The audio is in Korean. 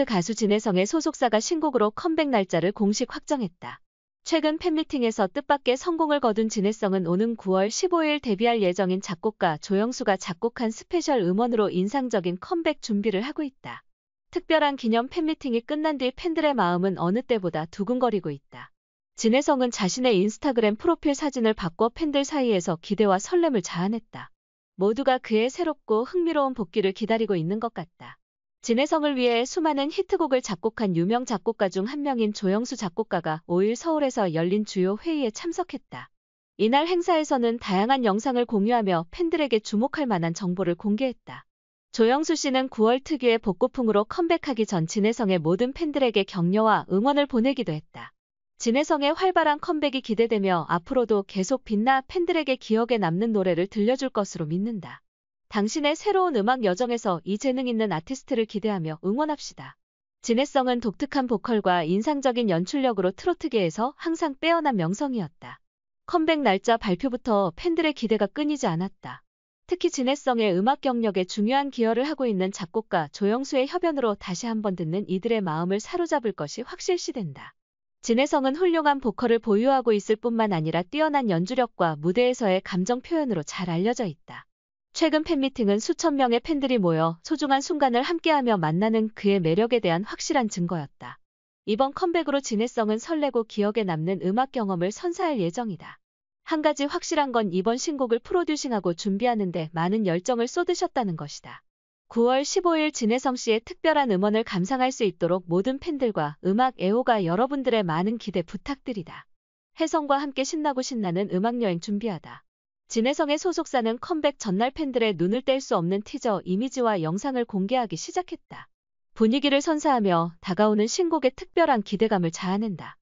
콘서트 그 가수 진혜성의 소속사가 신곡으로 컴백 날짜를 공식 확정했다. 최근 팬미팅에서 뜻밖의 성공을 거둔 진혜성은 오는 9월 15일 데뷔할 예정인 작곡가 조영수가 작곡한 스페셜 음원으로 인상적인 컴백 준비를 하고 있다. 특별한 기념 팬미팅이 끝난 뒤 팬들의 마음은 어느 때보다 두근거리고 있다. 진혜성은 자신의 인스타그램 프로필 사진을 바꿔 팬들 사이에서 기대와 설렘을 자아냈다. 모두가 그의 새롭고 흥미로운 복귀를 기다리고 있는 것 같다. 진해성을 위해 수많은 히트곡을 작곡한 유명 작곡가 중 한 명인 조영수 작곡가가 5일 서울에서 열린 주요 회의에 참석했다. 이날 행사에서는 다양한 영상을 공유하며 팬들에게 주목할 만한 정보를 공개했다. 조영수 씨는 9월 특유의 복고풍으로 컴백하기 전 진해성의 모든 팬들에게 격려와 응원을 보내기도 했다. 진해성의 활발한 컴백이 기대되며 앞으로도 계속 빛나 팬들에게 기억에 남는 노래를 들려줄 것으로 믿는다. 당신의 새로운 음악 여정에서 이 재능 있는 아티스트를 기대하며 응원합시다. 진해성은 독특한 보컬과 인상적인 연출력으로 트로트계에서 항상 빼어난 명성이었다. 컴백 날짜 발표부터 팬들의 기대가 끊이지 않았다. 특히 진해성의 음악 경력에 중요한 기여를 하고 있는 작곡가 조영수의 협연으로 다시 한번 듣는 이들의 마음을 사로잡을 것이 확실시된다. 진해성은 훌륭한 보컬을 보유하고 있을 뿐만 아니라 뛰어난 연주력과 무대에서의 감정 표현으로 잘 알려져 있다. 최근 팬미팅은 수천 명의 팬들이 모여 소중한 순간을 함께하며 만나는 그의 매력에 대한 확실한 증거였다. 이번 컴백으로 진해성은 설레고 기억에 남는 음악 경험을 선사할 예정이다. 한 가지 확실한 건 이번 신곡을 프로듀싱하고 준비하는데 많은 열정을 쏟으셨다는 것이다. 9월 15일 진해성 씨의 특별한 음원을 감상할 수 있도록 모든 팬들과 음악 애호가 여러분들의 많은 기대 부탁드리다. 혜성과 함께 신나고 신나는 음악여행 준비하다. 진해성의 소속사는 컴백 전날 팬들의 눈을 뗄 수 없는 티저 이미지와 영상을 공개하기 시작했다. 분위기를 선사하며 다가오는 신곡의 특별한 기대감을 자아낸다.